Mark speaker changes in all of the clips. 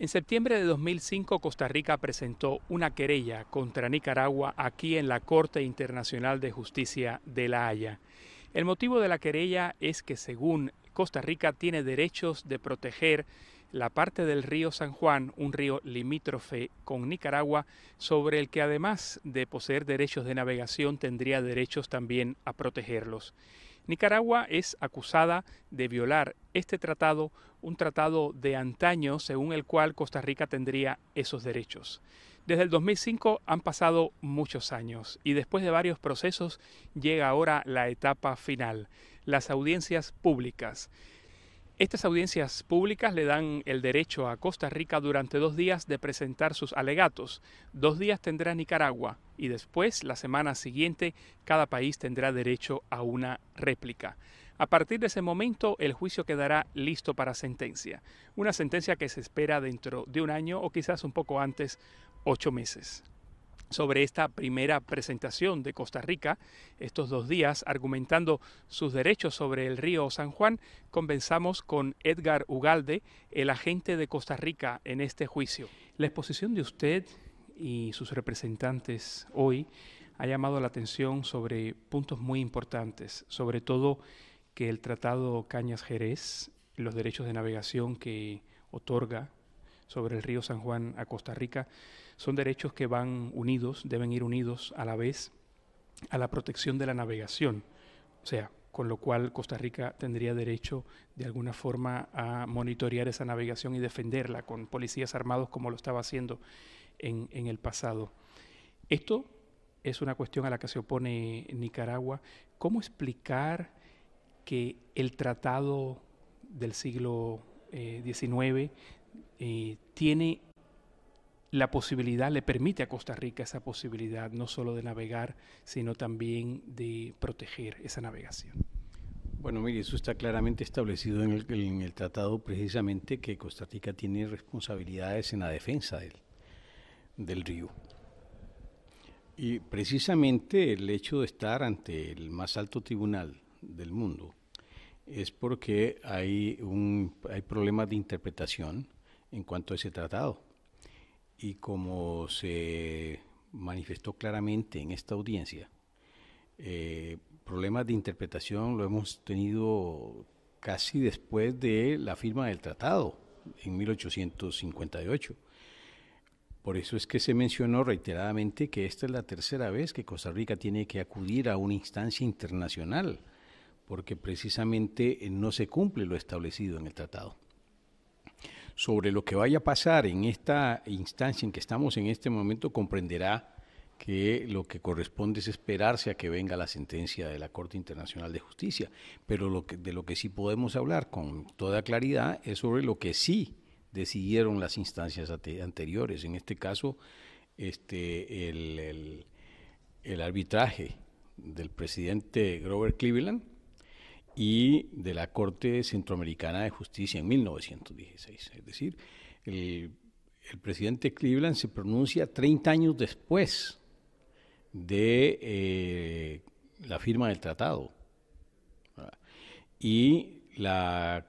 Speaker 1: En septiembre de 2005, Costa Rica presentó una querella contra Nicaragua aquí en la Corte Internacional de Justicia de La Haya. El motivo de la querella es que, según Costa Rica, tiene derechos de proteger la parte del río San Juan, un río limítrofe con Nicaragua, sobre el que además de poseer derechos de navegación tendría derechos también a protegerlos. Nicaragua es acusada de violar este tratado, un tratado de antaño según el cual Costa Rica tendría esos derechos. Desde el 2005 han pasado muchos años y después de varios procesos llega ahora la etapa final, las audiencias públicas. Estas audiencias públicas le dan el derecho a Costa Rica durante dos días de presentar sus alegatos. Dos días tendrá Nicaragua y después, la semana siguiente, cada país tendrá derecho a una réplica. A partir de ese momento, el juicio quedará listo para sentencia. Una sentencia que se espera dentro de un año o quizás un poco antes, ocho meses sobre esta primera presentación de Costa Rica estos dos días, argumentando sus derechos sobre el río San Juan, comenzamos con Edgar Ugalde, el agente de Costa Rica en este juicio. La exposición de usted y sus representantes hoy ha llamado la atención sobre puntos muy importantes, sobre todo que el Tratado Cañas Jerez, los derechos de navegación que otorga sobre el río San Juan a Costa Rica, son derechos que van unidos, deben ir unidos a la vez a la protección de la navegación. O sea, con lo cual Costa Rica tendría derecho de alguna forma a monitorear esa navegación y defenderla con policías armados como lo estaba haciendo en, en el pasado. Esto es una cuestión a la que se opone Nicaragua. ¿Cómo explicar que el tratado del siglo XIX eh, eh, tiene la posibilidad, le permite a Costa Rica esa posibilidad no solo de navegar, sino también de proteger esa navegación.
Speaker 2: Bueno, mire, eso está claramente establecido en el, tratado precisamente que Costa Rica tiene responsabilidades en la defensa del, río. Y precisamente el hecho de estar ante el más alto tribunal del mundo es porque hay, un, hay problemas de interpretación en cuanto a ese tratado y como se manifestó claramente en esta audiencia, eh, problemas de interpretación lo hemos tenido casi después de la firma del tratado en 1858. Por eso es que se mencionó reiteradamente que esta es la tercera vez que Costa Rica tiene que acudir a una instancia internacional, porque precisamente no se cumple lo establecido en el tratado sobre lo que vaya a pasar en esta instancia en que estamos en este momento comprenderá que lo que corresponde es esperarse a que venga la sentencia de la Corte Internacional de Justicia, pero lo de lo que sí podemos hablar con toda claridad es sobre lo que sí decidieron las instancias anteriores, en este caso este, el arbitraje del presidente Grover Cleveland y de la Corte Centroamericana de Justicia en 1916. Es decir, el, presidente Cleveland se pronuncia 30 años después de eh, la firma del tratado. Y la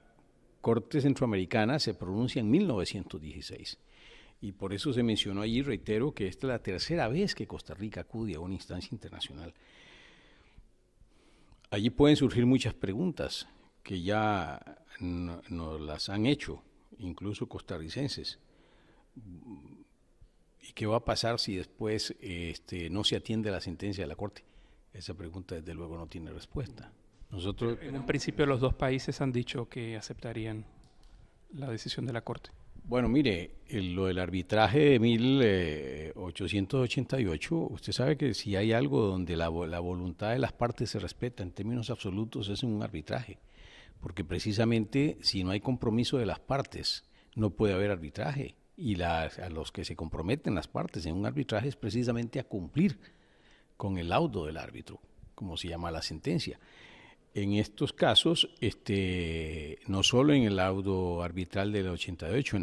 Speaker 2: Corte Centroamericana se pronuncia en 1916. Y por eso se mencionó allí, reitero, que esta es la tercera vez que Costa Rica acude a una instancia internacional Allí pueden surgir muchas preguntas que ya nos las han hecho, incluso costarricenses. ¿Y qué va a pasar si después este, no se atiende la sentencia de la Corte? Esa pregunta desde luego no tiene respuesta. Nosotros, en
Speaker 1: un principio los dos países han dicho que aceptarían la decisión de la Corte.
Speaker 2: Bueno, mire, lo del arbitraje de 1888, eh, usted sabe que si hay algo donde la, voluntad de las partes se respeta en términos absolutos es un arbitraje, porque precisamente si no hay compromiso de las partes, no puede haber arbitraje. Y a los que se comprometen las partes en un arbitraje es precisamente a cumplir con el laudo del árbitro, como se llama la sentencia en estos casos, este, no solo en el laudo arbitral del 88,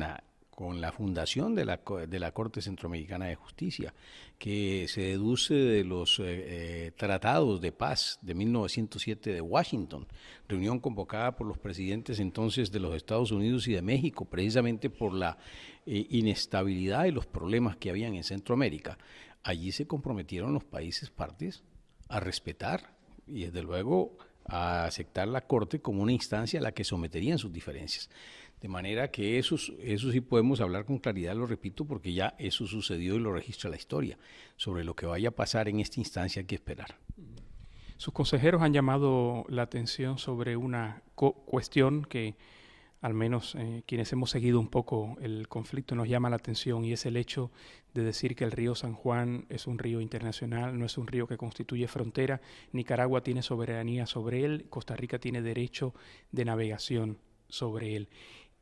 Speaker 2: con la fundación de la, de la Corte Centroamericana de Justicia, que se deduce de los eh, eh, tratados de paz de 1907 de Washington, reunión convocada por los presidentes entonces de los Estados Unidos y de México, precisamente por la eh, inestabilidad y los problemas que habían en Centroamérica. Allí se comprometieron los países partes a respetar y desde luego a aceptar la Corte como una instancia a la que someterían sus diferencias. De manera que eso, eso sí podemos hablar con claridad, lo repito, porque ya eso sucedió y lo registra la historia. Sobre lo que vaya a pasar en esta instancia hay que esperar.
Speaker 1: Sus consejeros han llamado la atención sobre una cuestión que al menos eh, quienes hemos seguido un poco el conflicto, nos llama la atención y es el hecho de decir que el río San Juan es un río internacional, no es un río que constituye frontera. Nicaragua tiene soberanía sobre él, Costa Rica tiene derecho de navegación sobre él.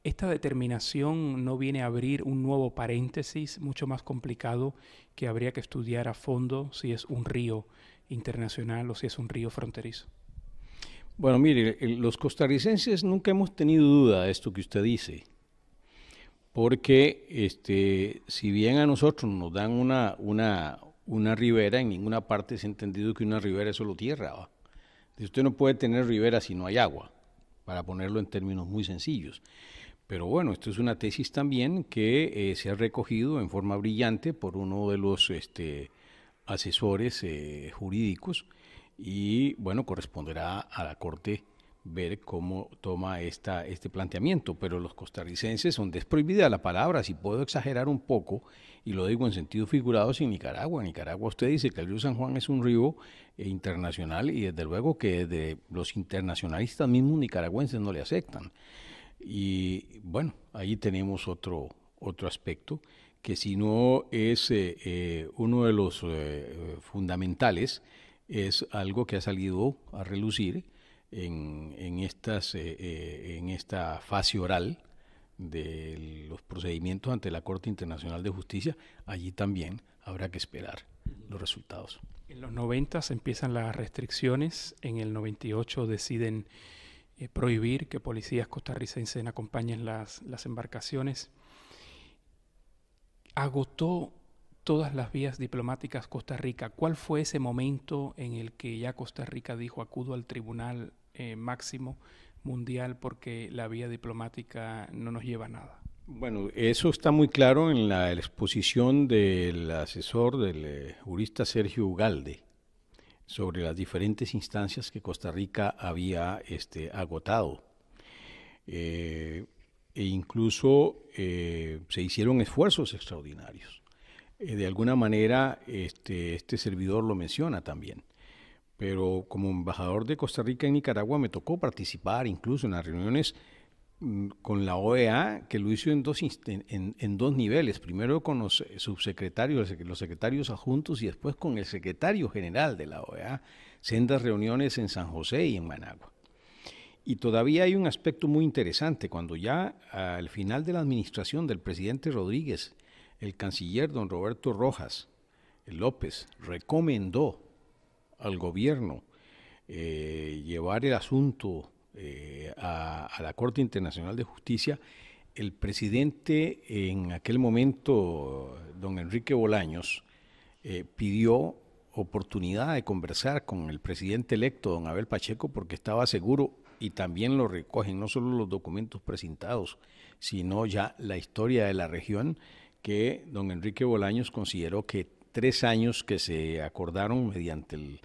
Speaker 1: Esta determinación no viene a abrir un nuevo paréntesis mucho más complicado que habría que estudiar a fondo si es un río internacional o si es un río fronterizo.
Speaker 2: Bueno, mire, los costarricenses nunca hemos tenido duda de esto que usted dice, porque este, si bien a nosotros nos dan una, ribera, en ninguna parte se ha entendido que una ribera es solo tierra. Usted no puede tener ribera si no hay agua, para ponerlo en términos muy sencillos. Pero bueno, esto es una tesis también que eh, se ha recogido en forma brillante por uno de los este, asesores eh, jurídicos y bueno, corresponderá a la Corte ver cómo toma esta, este planteamiento, pero los costarricenses son desprohibida la palabra, si puedo exagerar un poco, y lo digo en sentido figurado, sin Nicaragua. Nicaragua usted dice que el río San Juan es un río eh, internacional y desde luego que de los internacionalistas mismos nicaragüenses no le aceptan. Y bueno, ahí tenemos otro, otro aspecto que si no es eh, eh, uno de los fundamentales, es algo que ha salido a relucir en, estas, eh, eh, en esta fase oral de los procedimientos ante la Corte Internacional de Justicia. Allí también habrá que esperar los resultados.
Speaker 1: En los 90 empiezan las restricciones, en el 98 deciden eh, prohibir que policías costarricenses acompañen las, las embarcaciones. Agotó todas las vías diplomáticas Costa Rica. ¿Cuál fue ese momento en el que ya Costa Rica dijo acudo al tribunal eh, máximo mundial porque la vía diplomática no nos lleva a nada?
Speaker 2: Bueno, eso está muy claro en la exposición del asesor, del eh, jurista Sergio Ugalde, sobre las diferentes instancias que Costa Rica había este, agotado. Eh, e incluso se hicieron esfuerzos extraordinarios. Eh, de alguna manera este, este, servidor lo menciona también. Pero como embajador de Costa Rica en Nicaragua me tocó participar incluso en las reuniones mm, con la OEA, que lo hizo en dos, en dos niveles, primero con los subsecretarios, los secretarios adjuntos y después con el secretario general de la OEA, sendas reuniones en San José y en Managua. Y todavía hay un aspecto muy interesante, cuando ya al final de la administración del presidente Rodríguez el canciller don Roberto Rojas eh, López recomendó al gobierno eh, llevar el asunto eh, a, la Corte Internacional de Justicia, el presidente en aquel momento, don Enrique Bolaños, pidió oportunidad de conversar con el presidente electo, don Abel Pacheco, porque estaba seguro, y también lo recogen no solo los documentos presentados, sino ya la historia de la región que don Enrique Bolaños consideró que tres años que se acordaron mediante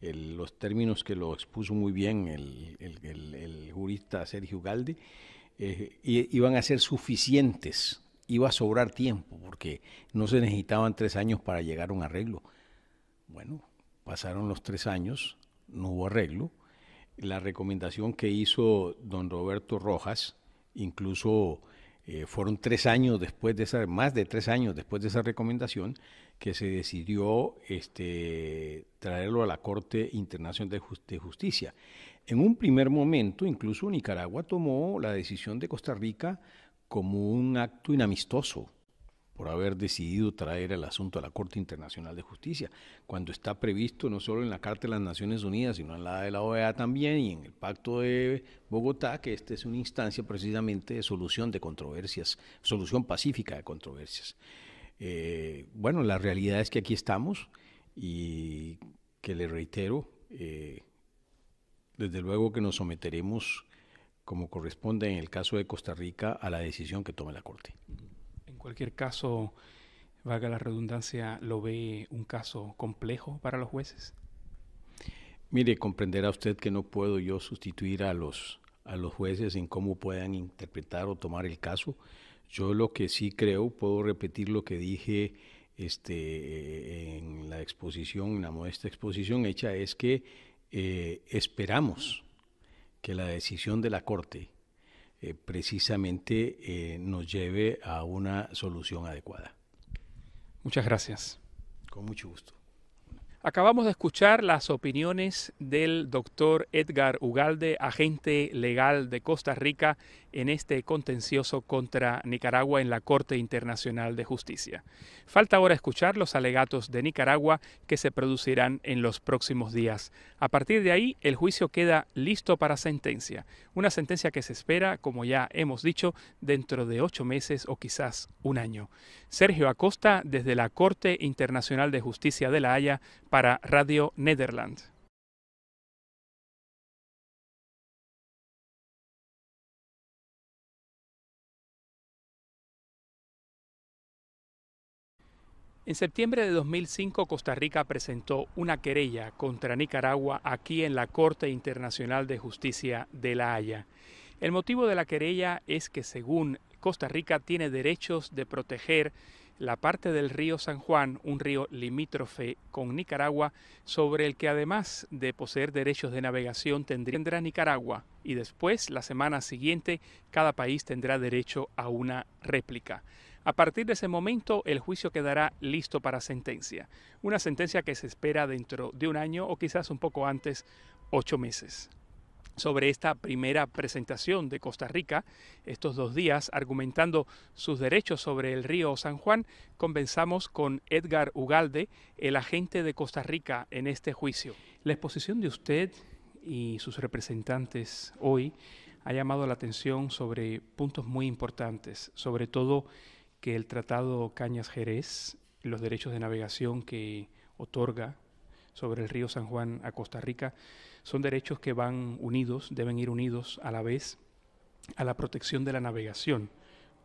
Speaker 2: los términos que lo expuso muy bien el, jurista Sergio Galde eh, iban a ser suficientes, iba a sobrar tiempo, porque no se necesitaban tres años para llegar a un arreglo. Bueno, pasaron los tres años, no hubo arreglo. La recomendación que hizo don Roberto Rojas, incluso eh, fueron tres años después de esa, más de tres años después de esa recomendación, que se decidió este, traerlo a la Corte Internacional de Justicia. En un primer momento, incluso Nicaragua tomó la decisión de Costa Rica como un acto inamistoso por haber decidido traer el asunto a la Corte Internacional de Justicia, cuando está previsto no solo en la Carta de las Naciones Unidas, sino en la de la OEA también y en el Pacto de Bogotá, que esta es una instancia precisamente de solución de controversias, solución pacífica de controversias. Eh, bueno, la realidad es que aquí estamos y que le reitero, eh, desde luego que nos someteremos como corresponde en el caso de Costa Rica a la decisión que tome la Corte
Speaker 1: cualquier caso, valga la redundancia, lo ve un caso complejo para los jueces?
Speaker 2: Mire, comprenderá usted que no puedo yo sustituir a los, a los jueces en cómo puedan interpretar o tomar el caso. Yo lo que sí creo, puedo repetir lo que dije este, en la exposición, en la modesta exposición hecha, es que eh, esperamos que la decisión de la Corte eh, precisamente eh, nos lleve a una solución adecuada. Muchas gracias. Con mucho gusto.
Speaker 1: Acabamos de escuchar las opiniones del doctor Edgar Ugalde, agente legal de Costa Rica en este contencioso contra Nicaragua en la Corte Internacional de Justicia. Falta ahora escuchar los alegatos de Nicaragua que se producirán en los próximos días. A partir de ahí, el juicio queda listo para sentencia, una sentencia que se espera, como ya hemos dicho, dentro de ocho meses o quizás un año. Sergio Acosta, desde la Corte Internacional de Justicia de La Haya,
Speaker 2: para Radio Nederland. En septiembre de 2005, Costa Rica
Speaker 1: presentó una querella contra Nicaragua aquí en la Corte Internacional de Justicia de La Haya. El motivo de la querella es que, según Costa Rica, tiene derechos de proteger la parte del río San Juan, un río limítrofe con Nicaragua, sobre el que además de poseer derechos de navegación tendrá Nicaragua y después, la semana siguiente, cada país tendrá derecho a una réplica. A partir de ese momento, el juicio quedará listo para sentencia, una sentencia que se espera dentro de un año o quizás un poco antes, ocho meses sobre esta primera presentación de Costa Rica estos dos días argumentando sus derechos sobre el río San Juan, conversamos con Edgar Ugalde, el agente de Costa Rica en este juicio. La exposición de usted y sus representantes hoy ha llamado la atención sobre puntos muy importantes, sobre todo que el Tratado Cañas-Jerez, los derechos de navegación que otorga sobre el río San Juan a Costa Rica, son derechos que van unidos, deben ir unidos a la vez a la protección de la navegación.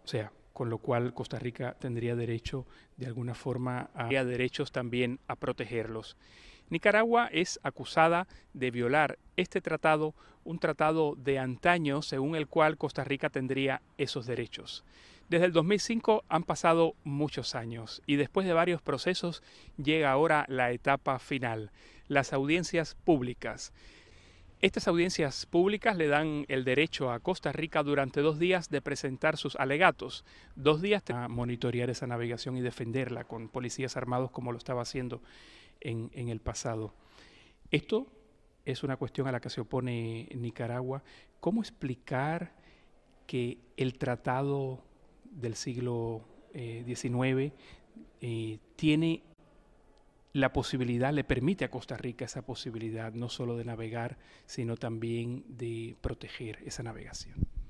Speaker 1: O sea, con lo cual Costa Rica tendría derecho de alguna forma a, derechos también a protegerlos. Nicaragua es acusada de violar este tratado, un tratado de antaño según el cual Costa Rica tendría esos derechos. Desde el 2005 han pasado muchos años y después de varios procesos llega ahora la etapa final, las audiencias públicas. Estas audiencias públicas le dan el derecho a Costa Rica durante dos días de presentar sus alegatos, dos días para monitorear esa navegación y defenderla con policías armados como lo estaba haciendo en el pasado. Esto es una cuestión a la que se opone Nicaragua. ¿Cómo explicar que el tratado del siglo XIX eh, eh, tiene la posibilidad, le permite a Costa Rica esa posibilidad no solo de navegar, sino también de proteger esa navegación.